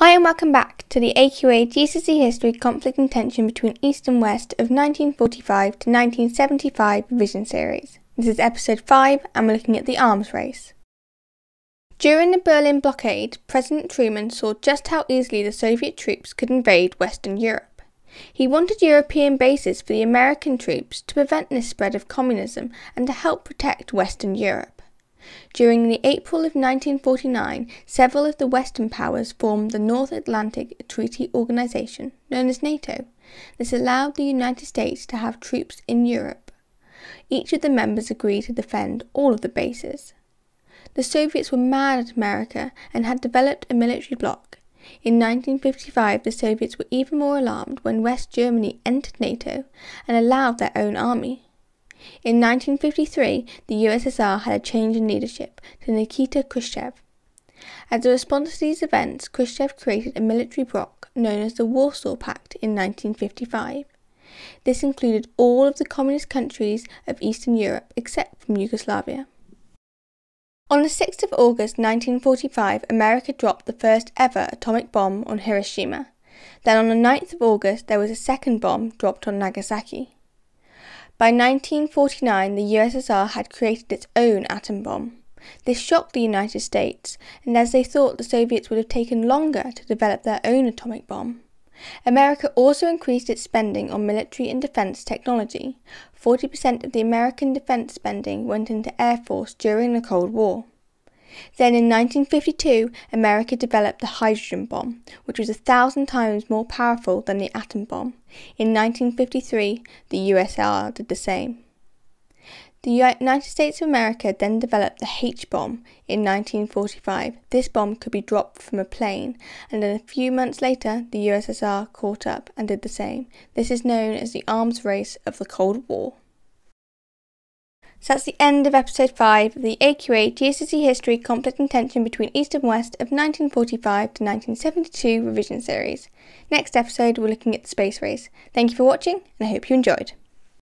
Hi and welcome back to the AQA GCSE History Conflict and Tension Between East and West of 1945 to 1975 revision series. This is episode 5 and we're looking at the arms race. During the Berlin blockade, President Truman saw just how easily the Soviet troops could invade Western Europe. He wanted European bases for the American troops to prevent this spread of communism and to help protect Western Europe. During the April of 1949, several of the Western powers formed the North Atlantic Treaty Organization, known as NATO. This allowed the United States to have troops in Europe. Each of the members agreed to defend all of the bases. The Soviets were mad at America and had developed a military bloc. In 1955, the Soviets were even more alarmed when West Germany entered NATO and allowed their own army. In 1953, the USSR had a change in leadership to Nikita Khrushchev. As a response to these events, Khrushchev created a military bloc known as the Warsaw Pact in 1955. This included all of the communist countries of Eastern Europe except from Yugoslavia. On the 6th of August 1945, America dropped the first ever atomic bomb on Hiroshima. Then on the 9th of August, there was a second bomb dropped on Nagasaki. By 1949, the USSR had created its own atom bomb. This shocked the United States, and as they thought the Soviets would have taken longer to develop their own atomic bomb. America also increased its spending on military and defence technology. 40% of the American defence spending went into Air Force during the Cold War. Then in 1952, America developed the hydrogen bomb, which was a thousand times more powerful than the atom bomb. In 1953, the USSR did the same. The United States of America then developed the H bomb in 1945. This bomb could be dropped from a plane, and then a few months later, the USSR caught up and did the same. This is known as the arms race of the Cold War. So that's the end of episode 5 of the AQA GCSE History Conflict and Tension Between East and West of 1945 to 1972 revision series. Next episode, we're looking at the space race. Thank you for watching, and I hope you enjoyed.